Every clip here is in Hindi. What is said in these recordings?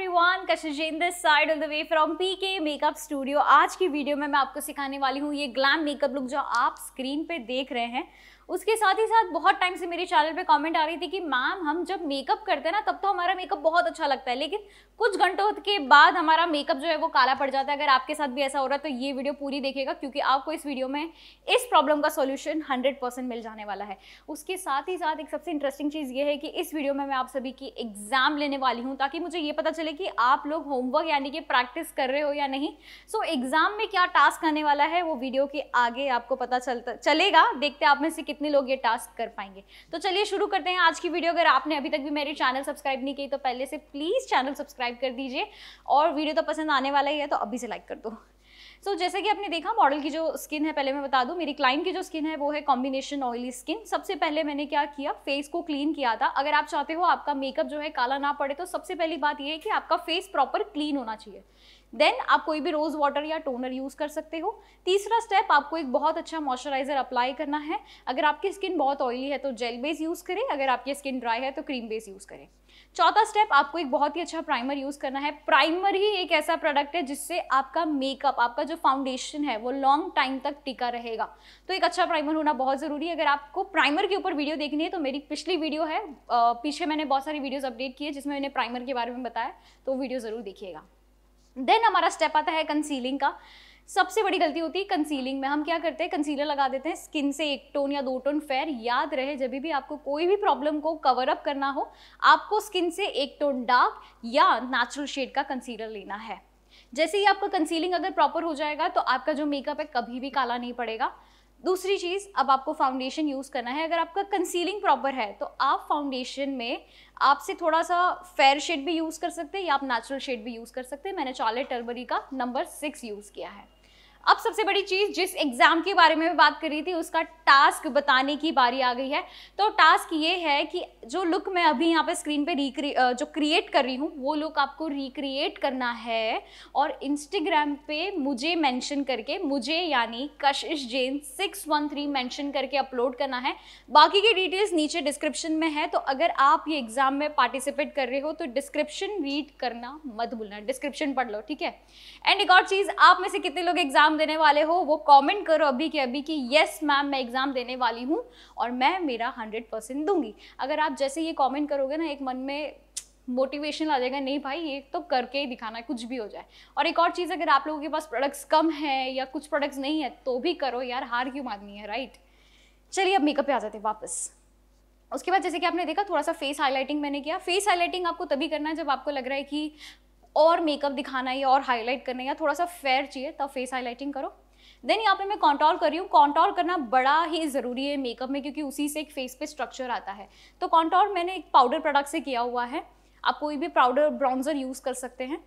एवरीवन कशिशेन this side of the way from PK makeup studio आज की वीडियो में मैं आपको सिखाने वाली हूँ ये ग्लैम मेकअप लुक जो आप स्क्रीन पे देख रहे हैं उसके साथ ही साथ बहुत टाइम से मेरे चैनल पे कमेंट आ रही थी कि मैम हम जब मेकअप करते हैं ना तब तो हमारा मेकअप बहुत अच्छा लगता है लेकिन कुछ घंटों के बाद हमारा मेकअप जो है वो काला पड़ जाता है अगर आपके साथ भी ऐसा हो रहा है तो ये वीडियो पूरी देखेगा क्योंकि आपको इस वीडियो में इस प्रॉब्लम का सोल्यूशन हंड्रेड मिल जाने वाला है उसके साथ ही साथ एक सबसे इंटरेस्टिंग चीज़ ये है कि इस वीडियो में मैं आप सभी की एग्जाम लेने वाली हूँ ताकि मुझे ये पता चले कि आप लोग होमवर्क यानी कि प्रैक्टिस कर रहे हो या नहीं सो एग्जाम में क्या टास्क आने वाला है वो वीडियो के आगे आपको पता चलता चलेगा देखते आप में से कितने कितने लोग ये टास्क कर पाएंगे तो चलिए शुरू करते हैं आज की वीडियो अगर आपने अभी तक भी मेरे चैनल सब्सक्राइब नहीं की तो पहले से प्लीज़ चैनल सब्सक्राइब कर दीजिए और वीडियो तो पसंद आने वाला ही है तो अभी से लाइक कर दो सो so, जैसे कि आपने देखा मॉडल की जो स्किन है पहले मैं बता दूं मेरी क्लाइंट की जो स्किन है वो है कॉम्बिनेशन ऑयली स्किन सबसे पहले मैंने क्या किया फेस को क्लीन किया था अगर आप चाहते हो आपका मेकअप जो है काला ना पड़े तो सबसे पहली बात यह है कि आपका फेस प्रॉपर क्लीन होना चाहिए देन आप कोई भी रोज़ वाटर या टोनर यूज़ कर सकते हो तीसरा स्टेप आपको एक बहुत अच्छा मॉइस्चराइजर अप्लाई करना है अगर आपकी स्किन बहुत ऑयली है तो जेल बेस यूज़ करें अगर आपकी स्किन ड्राई है तो क्रीम बेस यूज़ करें चौथा स्टेप आपको एक बहुत ही अच्छा प्राइमर यूज़ करना है प्राइमर ही एक ऐसा प्रोडक्ट है जिससे आपका मेकअप आपका जो फाउंडेशन है वो लॉन्ग टाइम तक टिका रहेगा तो एक अच्छा प्राइमर होना बहुत ज़रूरी है अगर आपको प्राइमर के ऊपर वीडियो देखनी है तो मेरी पिछली वीडियो है पीछे मैंने बहुत सारी वीडियोज़ अपडेट की है जिसमें मैंने प्राइमर के बारे में बताया तो वीडियो ज़रूर देखिएगा देन हमारा स्टेप आता है कंसीलिंग का सबसे बड़ी गलती होती है कंसीलिंग में हम क्या करते हैं कंसीलर लगा देते हैं स्किन से एक टोन या दो टोन फेयर याद रहे जब भी आपको कोई भी प्रॉब्लम को कवर अप करना हो आपको स्किन से एक टोन डार्क या नेचुरल शेड का कंसीलर लेना है जैसे ही आपका कंसीलिंग अगर प्रॉपर हो जाएगा तो आपका जो मेकअप है कभी भी काला नहीं पड़ेगा दूसरी चीज़ अब आपको फाउंडेशन यूज़ करना है अगर आपका कंसीलिंग प्रॉपर है तो आप फाउंडेशन में आपसे थोड़ा सा फेयर शेड भी यूज़ कर सकते हैं या आप नेचुरल शेड भी यूज़ कर सकते हैं मैंने चार्लेट टर्बरी का नंबर सिक्स यूज़ किया है अब सबसे बड़ी चीज जिस एग्जाम के बारे में बात कर रही थी उसका टास्क बताने की बारी आ गई है तो टास्क ये है कि जो लुक मैं अभी यहाँ पे स्क्रीन पे रिक्री जो क्रिएट कर रही हूँ वो लुक आपको रिक्रिएट करना है और इंस्टाग्राम पे मुझे मेंशन करके मुझे यानी Kashish Jain six one three mention करके अपलोड करना है बाकी की डिटेल्स नीचे डिस्क्रिप्शन में है तो अगर आप ये एग्जाम में पार्टिसिपेट कर रहे हो तो डिस्क्रिप्शन रीड करना मत भूलना डिस्क्रिप्शन पढ़ लो ठीक है एंड एक और चीज़ आप में से कितने लोग एग्जाम देने वाले हो वो कमेंट करो अभी के अभी कि यस मैम मैं एग्जाम देने वाली हूँ और मैं मेरा हंड्रेड परसेंट दूंगी अगर आप जैसे ये कमेंट करोगे ना एक मन में मोटिवेशन आ जाएगा नहीं भाई ये तो करके ही दिखाना है कुछ भी हो जाए और एक और चीज़ अगर आप लोगों के पास प्रोडक्ट्स कम है या कुछ प्रोडक्ट्स नहीं है तो भी करो यार हार क्यों माननी है राइट चलिए अब मेकअप पे आ जाते हैं वापस उसके बाद जैसे कि आपने देखा थोड़ा सा फेस हाईलाइटिंग मैंने किया फेस हाईलाइटिंग आपको तभी करना है जब आपको लग रहा है कि और मेकअप दिखाना है या और हाईलाइट करना है या थोड़ा सा फेयर चाहिए तब फेस हाईलाइटिंग करो देन यहाँ पे मैं कॉन्टोर कर रही हूँ कॉन्टोर करना बड़ा ही ज़रूरी है मेकअप में क्योंकि उसी से एक फेस पे स्ट्रक्चर आता है तो कॉन्टोर मैंने एक पाउडर प्रोडक्ट से किया हुआ है आप कोई भी पाउडर ब्राउन्जर यूज़ कर सकते हैं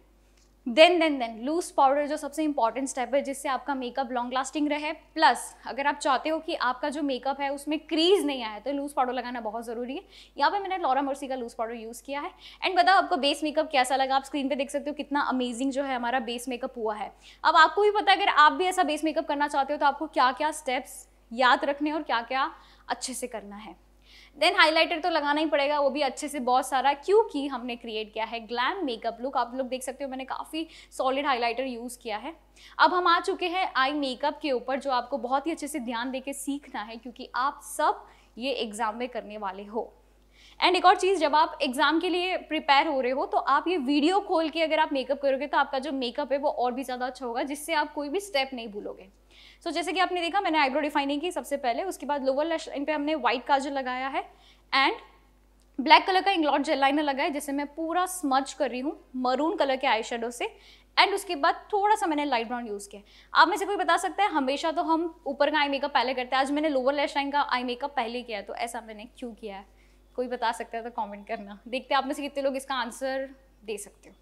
then then then loose powder जो सबसे इंपॉर्टेंट स्टेप है जिससे आपका मेकअप लॉन्ग लास्टिंग रहे प्लस अगर आप चाहते हो कि आपका जो मेकअप है उसमें क्रीज नहीं आया तो लूज पाउडर लगाना बहुत ज़रूरी है यहाँ पे मैंने लॉरा मर्सी का लूज पाउडर यूज़ किया है एंड बताओ आपको बेस मेकअप कैसा लगा आप स्क्रीन पे देख सकते हो कितना अमेजिंग जो है हमारा बेस मेकअप हुआ है अब आपको भी पता है अगर आप भी ऐसा बेस मेकअप करना चाहते हो तो आपको क्या क्या स्टेप्स याद रखने और क्या क्या अच्छे से करना है देन हाइलाइटर तो लगाना ही पड़ेगा वो भी अच्छे से बहुत सारा क्योंकि हमने क्रिएट किया है ग्लैम मेकअप लुक आप लोग देख सकते हो मैंने काफ़ी सॉलिड हाइलाइटर यूज़ किया है अब हम आ चुके हैं आई मेकअप के ऊपर जो आपको बहुत ही अच्छे से ध्यान दे सीखना है क्योंकि आप सब ये एग्ज़ाम में करने वाले हो एंड एक और चीज़ जब आप एग्जाम के लिए प्रिपेयर हो रहे हो तो आप ये वीडियो खोल के अगर आप मेकअप करोगे तो आपका जो मेकअप है वो और भी ज़्यादा अच्छा होगा जिससे आप कोई भी स्टेप नहीं भूलोगे सो so, जैसे कि आपने देखा मैंने आईब्रो डिफाइनिंग की सबसे पहले उसके बाद लोअर लश इन पर हमने व्हाइट काजल लगाया है एंड ब्लैक कलर का इंग्लॉट जेल लाइनर लगा है जिसे मैं पूरा स्मच कर रही हूँ मरून कलर के आई से एंड उसके बाद थोड़ा सा मैंने लाइट ब्राउन यूज़ किया आप में से कोई बता सकता है हमेशा तो हम ऊपर का आई मेकअप पहले करते हैं आज मैंने लोअर लेश लाइन का आई मेकअप पहले किया तो ऐसा मैंने क्यों किया है कोई बता सकता है तो कमेंट करना देखते आप में से कितने लोग इसका आंसर दे सकते हो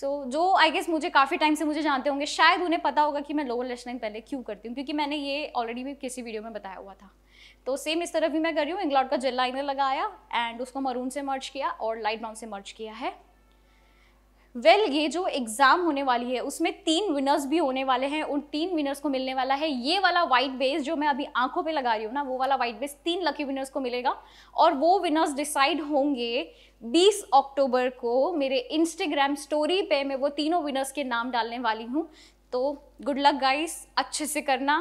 सो so, जो आई गेस मुझे काफ़ी टाइम से मुझे जानते होंगे शायद उन्हें पता होगा कि मैं लोअर लेश लाइन पहले क्यों करती हूँ क्योंकि मैंने ये ऑलरेडी भी किसी वीडियो में बताया हुआ था तो सेम इस तरह भी मैं कर रही हूँ इंग्लॉट का जेल लाइनर लगाया एंड उसको मरून से मर्च किया और लाइट ब्राउन से मर्च किया है वेल well, ये जो एग्ज़ाम होने वाली है उसमें तीन विनर्स भी होने वाले हैं उन तीन विनर्स को मिलने वाला है ये वाला वाइट बेस जो मैं अभी आंखों पे लगा रही हूँ ना वो वाला वाइट बेस तीन लकी विनर्स को मिलेगा और वो विनर्स डिसाइड होंगे 20 अक्टूबर को मेरे इंस्टाग्राम स्टोरी पे मैं वो तीनों विनर्स के नाम डालने वाली हूँ तो गुड लक गाइस अच्छे से करना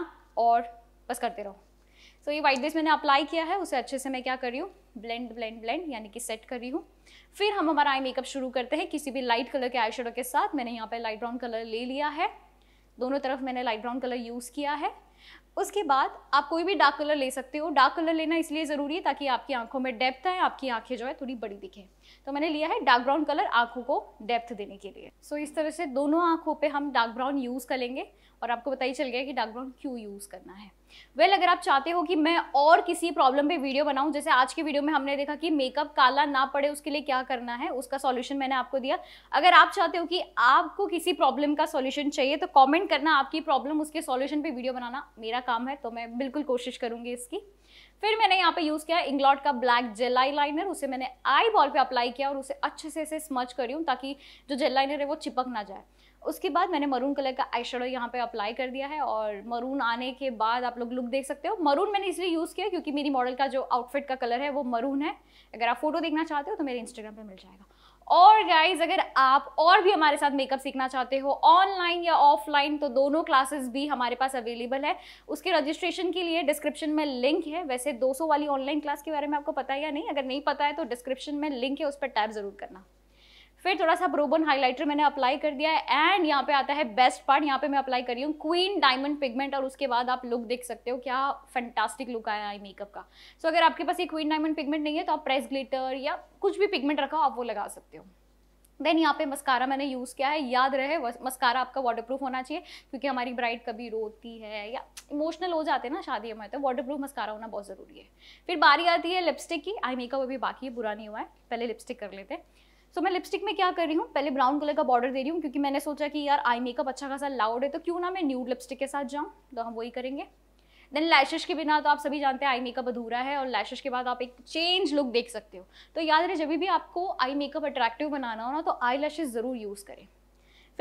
और बस करते रहो सो so, ये वाइट बेस मैंने अप्लाई किया है उसे अच्छे से मैं क्या कर रही हूँ ब्लेंड ब्लेंड ब्लेंड यानी कि सेट कर रही हूँ फिर हम हमारा आई मेकअप शुरू करते हैं किसी भी लाइट कलर के आई के साथ मैंने यहाँ पर लाइट ब्राउन कलर ले लिया है दोनों तरफ मैंने लाइट ब्राउन कलर यूज़ किया है उसके बाद आप कोई भी डार्क कलर ले सकते हो डार्क कलर लेना इसलिए ज़रूरी है ताकि आपकी आंखों में डेप्थ है आपकी आंखें जो है थोड़ी बड़ी दिखें तो मैंने लिया है डार्क ब्राउन कलर आंखों को डेप्थ देने के लिए सो so, इस तरह से दोनों आंखों पे हम डार्क ब्राउन यूज़ कर लेंगे और आपको पता ही चल गया कि डार्क ब्राउन क्यों यूज़ करना है वेल well, अगर आप चाहते हो कि मैं और किसी प्रॉब्लम पे वीडियो बनाऊं जैसे आज के वीडियो में हमने देखा कि मेकअप काला ना पड़े उसके लिए क्या करना है उसका सॉल्यूशन मैंने आपको दिया अगर आप चाहते हो कि आपको किसी प्रॉब्लम का सॉल्यूशन चाहिए तो कमेंट करना आपकी प्रॉब्लम उसके सॉल्यूशन पे वीडियो बनाना मेरा काम है तो मैं बिल्कुल कोशिश करूँगी इसकी फिर मैंने यहाँ पे यूज़ किया इंग्लॉट का ब्लैक जेल आई लाइनर उसे मैंने आई बॉल पे अप्लाई किया और उसे अच्छे से इसे स्मच करी हूँ ताकि जो जेल लाइनर है वो चिपक ना जाए उसके बाद मैंने मरून कलर का आई शेडो यहाँ पर अप्लाई कर दिया है और मरून आने के बाद आप लोग लुक देख सकते हो मरून मैंने इसलिए यूज़ किया क्योंकि मेरी मॉडल का जो आउटफिट का कलर है वो मरून है अगर आप फोटो देखना चाहते हो तो मेरे इंस्टाग्राम पर मिल जाएगा और गाइज अगर आप और भी हमारे साथ मेकअप सीखना चाहते हो ऑनलाइन या ऑफलाइन तो दोनों क्लासेस भी हमारे पास अवेलेबल है उसके रजिस्ट्रेशन के लिए डिस्क्रिप्शन में लिंक है वैसे 200 वाली ऑनलाइन क्लास के बारे में आपको पता है या नहीं अगर नहीं पता है तो डिस्क्रिप्शन में लिंक है उस पर टैप जरूर करना फिर थोड़ा सा ब्रोबन हाइलाइटर मैंने अप्लाई कर दिया है एंड यहाँ पे आता है बेस्ट पार्ट यहाँ पे मैं अप्लाई करी हूँ क्वीन डायमंड पिगमेंट और उसके बाद आप लुक देख सकते हो क्या फैंटास्टिक लुक आया आई मेकअप का सो so, अगर आपके पास ये क्वीन डायमंड पिगमेंट नहीं है तो आप प्रेस ग्लिटर या कुछ भी पिगमेंट रखा हो आप वो लगा सकते हो देन यहाँ पे मस्कारा मैंने यूज़ किया है याद रहे मस्कारा आपका वाटरप्रूफ होना चाहिए क्योंकि हमारी ब्राइड कभी रोती है या इमोशनल हो जाते हैं ना शादी में तो वाटरप्रूफ मस्कारा होना बहुत ज़रूरी है फिर बारी आती है लिपस्टिक की आई मेकअप अभी बाकी है बुरा नहीं हुआ है पहले लिपस्टिक कर लेते हैं सो so, मैं लिपस्टिक में क्या कर रही हूँ पहले ब्राउन कलर का बॉर्डर दे रही हूँ क्योंकि मैंने सोचा कि यार आई मेकअप अच्छा खासा लाउड है तो क्यों ना मैं न्यूड लिपस्टिक के साथ जाऊँ तो हम वही करेंगे देन लैशेस के बिना तो आप सभी जानते हैं आई मेकअप अधूरा है और लैशेस के बाद आप एक चेंज लुक देख सकते हो तो याद रहे जब भी आपको आई मेकअप अट्रैक्टिव बनाना हो ना तो आई लैशेज ज़रूर यूज़ करें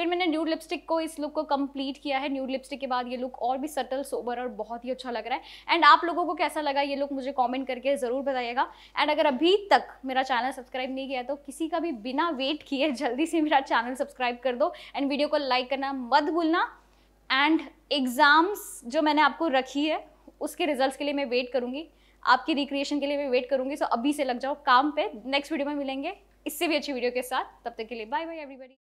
फिर मैंने न्यू लिपस्टिक को इस लुक को कंप्लीट किया है न्यू लिपस्टिक के बाद ये लुक और भी सटल सोबर और बहुत ही अच्छा लग रहा है एंड आप लोगों को कैसा लगा ये लुक मुझे कॉमेंट करके ज़रूर बताइएगा एंड अगर अभी तक मेरा चैनल सब्सक्राइब नहीं किया तो किसी का भी बिना वेट किए जल्दी से मेरा चैनल सब्सक्राइब कर दो एंड वीडियो को लाइक करना मत भूलना एंड एग्ज़ाम्स जो मैंने आपको रखी है उसके रिजल्ट्स के लिए मैं वेट करूंगी आपकी रिक्रिएशन के लिए मैं वेट करूंगी सो अभी से लग जाओ काम पे नेक्स्ट वीडियो में मिलेंगे इससे भी अच्छी वीडियो के साथ तब तक के लिए बाय बाय एवरीबॉडी